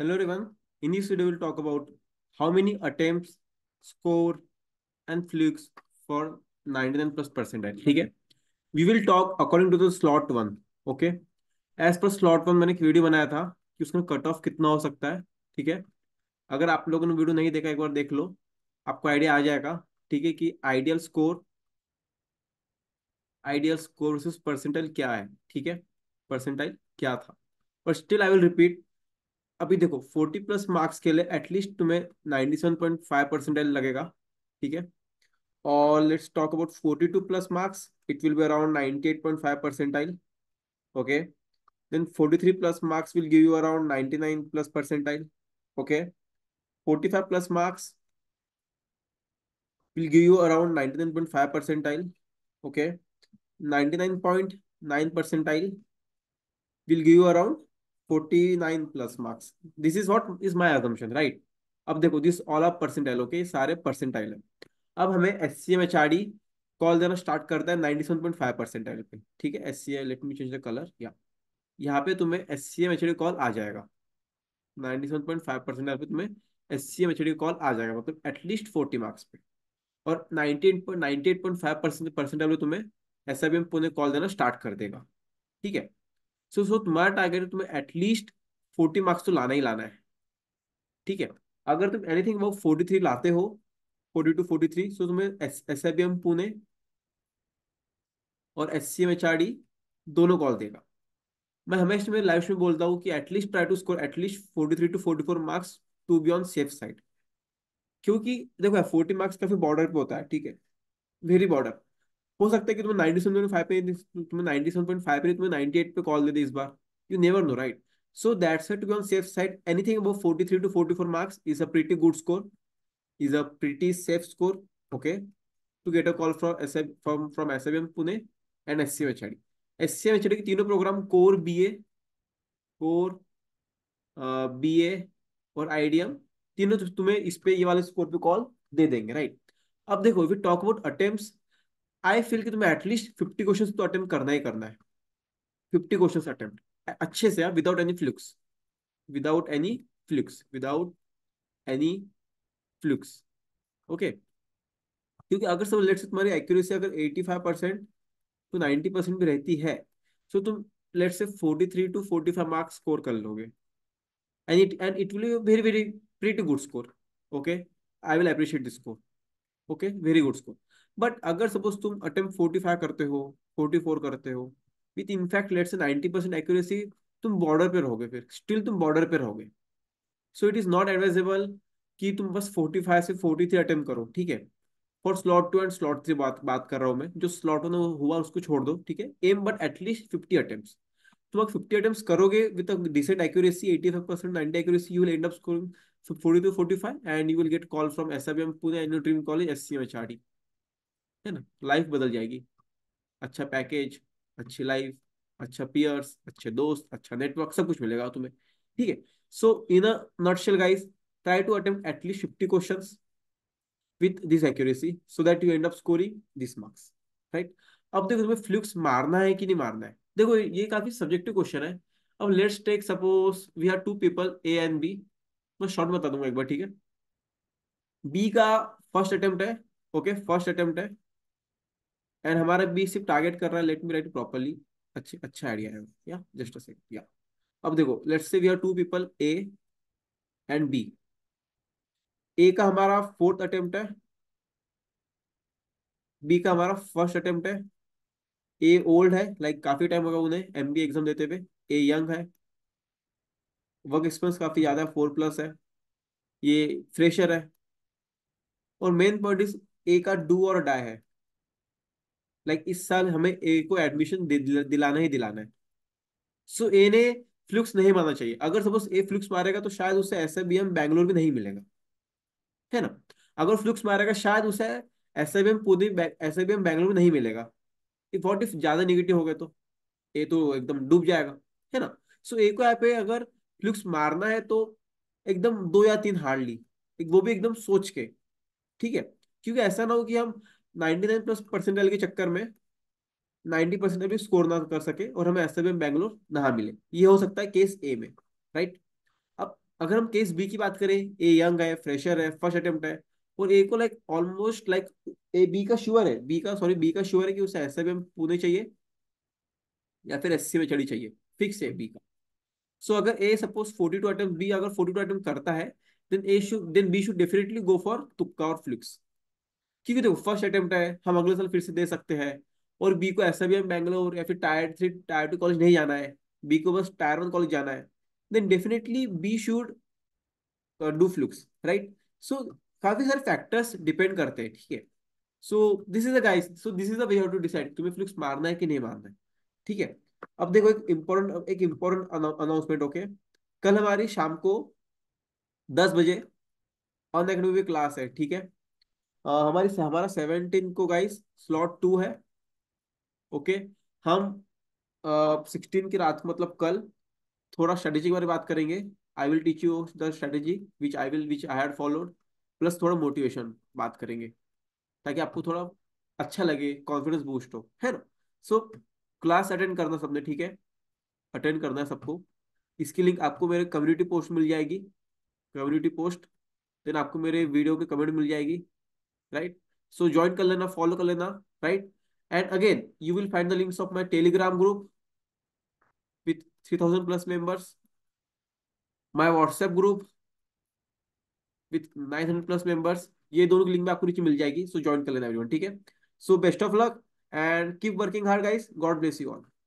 Hello everyone. In this video, we'll talk about how many attempts, score, and flukes for 99 plus percentile. ठीक है? We will talk according to the slot one. Okay? As per slot one मैंने एक video बनाया था कि उसमें cut off कितना हो सकता है. ठीक है? अगर आप लोगों ने वीडियो नहीं देखा एक बार देख लो आपको आइडिया आ जाएगा ठीक है कि ideal score ideal score versus percentile क्या है ठीक है परसेंटाइल क्या था पर स्टिल आई विल रिपीट अभी देखो फोर्टी प्लस मार्क्स के लिए एटलीस्ट तुम्हें नाइनटी सेवन पॉइंट फाइव लगेगा ठीक है और let's talk about forty two plus marks it will be around ninety eight point five percentile okay then forty three plus marks will give you around ninety nine plus percentile okay forty five plus marks will give you around 99.5 percentile okay 99.9 percentile will give you around 49 plus marks this is what is my assumption right अब देखो this all of percentile okay सारे percentile है अब हमें S C M H R D call देना start करता है 97.5 percentile पे ठीक है S C I let me change the colour या यहाँ पे तुम्हें S C M H D call आ जाएगा 97.5 परसेंटाइल पे तुम्हें S C M H D call आ जाएगा मतलब एटलीस्ट 40 मार्क्स पे और फाइव परसेंट परसेंटाइल पे तुम्हें S I B M Pune call देना स्टार्ट कर देगा ठीक है सो तुम्हारा टारगेट है तुम्हें एटलीस्ट फोर्टी मार्क्स तो लाना ही लाना है ठीक है अगर तुम एनीथिंग अबाउट फोर्टी थ्री लाते हो forty two forty three so तुम्हें S I B M Pune और S C M H R D दोनों कॉल देगा मैं हमेशा मेरे लाइफ में बोलता हूँ कि at least try to score at least forty three to forty four marks to be on safe side क्योंकि देखो फोर्टी मार्क्स काफी बॉर्डर पे होता है ठीक है वेरी बॉर्डर हो सकता है कि तुम्हें नाइनटी सेवन पॉइंट फाइव पे तुम्हें नाइनटी सेवन पॉइंट फाइव पे तुम्हें नाइनटी एट पे कॉल दे दे इस बार you never know right so that's to be on safe side anything above 43 two 44 marks is a pretty good score is a pretty safe score okay to get a call from S from from S Pune and S C H I S C H I के तीनों program core B A core B A और IDM तीनों तुम्हें इस पे ये वाले score पे कॉल दे देंगे राइट अब देखो if you talk about attempt I feel कि तुम्हें एटलीस्ट फिफ्टी क्वेश्चन तो अटेम्प्ट करना ही करना है फिफ्टी क्वेश्चन अटेम्प्ट अच्छे से without any flicks without any flicks without any flicks okay क्योंकि अगर सब लेट्स तुम्हारी एक्यूरेसी अगर एटी फाइव परसेंट तो नाइन्टी परसेंट भी रहती है तो तुम let's say forty three to forty five marks score कर लोगे and it and it will very very pretty good score okay I will appreciate this score okay very good score but अगर suppose तुम attempt forty five करते हो forty four करते हो with in fact let's ninety percent accuracy तुम border पे रहोगे फिर स्टिल तुम बॉर्डर पे रहोगे so it is not advisable कि तुम बस फोर्टी फाइव से फोर्टी थ्री अटेम्प्ट करो ठीक है for slot two and slot three बात बात कर रहा हूँ मैं जो स्लॉट वन हुआ उसको छोड़ दो ठीक है um but at least fifty attempt तुम अगर फिफ्टी अटेम्प्ट करोगे with decent accuracy eighty five percent ninety accuracy you will end up scoring forty two forty five and you will get call from S I M Pune and dream college S C M H R D है ना life बदल जाएगी अच्छा package अच्छी life अच्छा piers अच्छे दोस्त अच्छा नेटवर्क सब कुछ मिलेगा तुम्हें ठीक है so in a nutshell guys try to attempt at least 50 questions with this accuracy so that you end up scoring these marks अब देखो तुम्हें फ्लुक्स मारना है कि नहीं मारना है देखो ये काफी सब्जेक्टिव क्वेश्चन है अब let's take suppose we have two people A and B मैं शॉर्ट बता दूंगा एक बार ठीक है बी का फर्स्ट अटेम्प्ट है ओके फर्स्ट अटेम्प्ट है एंड हमारा बी सिर्फ टारगेट कर रहा है लेट मी राइट प्रॉपरली अच्छे अच्छा आइडिया है या जस्ट अ सेकंड या अब देखो let's say we are two people A and B A का हमारा फोर्थ अटेम्प्ट है बी का हमारा फर्स्ट अटेम्प्ट है ए ओल्ड है लाइक like काफी टाइम होगा उन्हें एम बी एग्जाम देते हुए ए यंग है वर्क एक्सपीरियंस काफी ज्यादा है फोर प्लस है ये फ्रेशर है और मेन पॉइंट इज ए का डू और डाई है लाइक इस साल हमें ए को एडमिशन दिलाना ही दिलाना है सो ए ने फ्लुक्स नहीं मारना चाहिए अगर सपोज ए फ्लुक्स मारेगा तो शायद उसे एस आई बैंगलोर भी नहीं मिलेगा है ना अगर फ्लुक्स मारेगा शायद उसे एस आई बी एम पूरी S I B M Bangalore में नहीं मिलेगा इफ वॉट इफ ज्यादा निगेटिव हो गए तो ए तो एकदम डूब जाएगा है ना सो ए को यहाँ अगर फ्लुक्स मारना है तो एकदम दो या तीन हार्डली वो भी एकदम सोच के ठीक है क्योंकि ऐसा ना हो कि हम नाइनटी नाइन प्लस परसेंट के चक्कर में नाइनटी परसेंट अभी स्कोर ना कर सके और हमें एस में बैंगलोर ना मिले ये हो सकता है केस ए में राइट अब अगर हम केस बी की बात करें ए यंग है फ्रेशर है फर्स्ट अटेम्प्ट है और ए को like almost like A B का श्योर है बी का सॉरी बी का श्योर है कि उसे एस में चाहिए या फिर एस में चढ़ी चाहिए फिक्स है बी का सो so, अगर A suppose forty two attempt B अगर फोर्टी टू अटेम्प्ट करता है then A should then B should definitely go for तुक्का और फ्लिक्स क्योंकि देखो फर्स्ट अटेम्प्ट है हम अगले साल फिर से दे सकते हैं और बी को ऐसा भी हम बैंगलोर या फिर tier three tier two college नहीं जाना है बी को बस टायर वन कॉलेज जाना है then definitely B should do flukes right so काफी सारे फैक्टर्स डिपेंड करते हैं ठीक है so this is a guys so this is a way how to decide तुम्हें फ्लुक्स मारना है कि नहीं मारना है ठीक है अब देखो एक इम्पोर्टेंट एक इम्पोर्टेंट अनाउंसमेंट ओके कल हमारी शाम को दस बजे ऑन एकेडमी क्लास है ठीक है आ, हमारी हमारा सेवनटीन को गाइस स्लॉट टू है ओके हम सिक्सटीन की रात मतलब कल थोड़ा स्ट्रेटेजी के बारे में बात करेंगे I will teach you the strategy which I will which I had followed plus थोड़ा मोटिवेशन बात करेंगे ताकि आपको थोड़ा अच्छा लगे कॉन्फिडेंस बूस्ट हो है ना सो क्लास अटेंड करना सबने ठीक है अटेंड करना है सबको इसकी लिंक आपको मेरे कम्युनिटी पोस्ट मिल जाएगी कम्युनिटी पोस्ट देन आपको मेरे वीडियो के कमेंट मिल जाएगी राइट सो ज्वाइन कर लेना फॉलो कर लेना right and again you will find the links of my Telegram group with three thousand plus members my WhatsApp group with nine hundred plus members ये दोनों की link में आपको नीचे मिल जाएगी सो ज्वाइन कर लेना एवरीवन ठीक है so best of luck and keep working hard guys God bless you all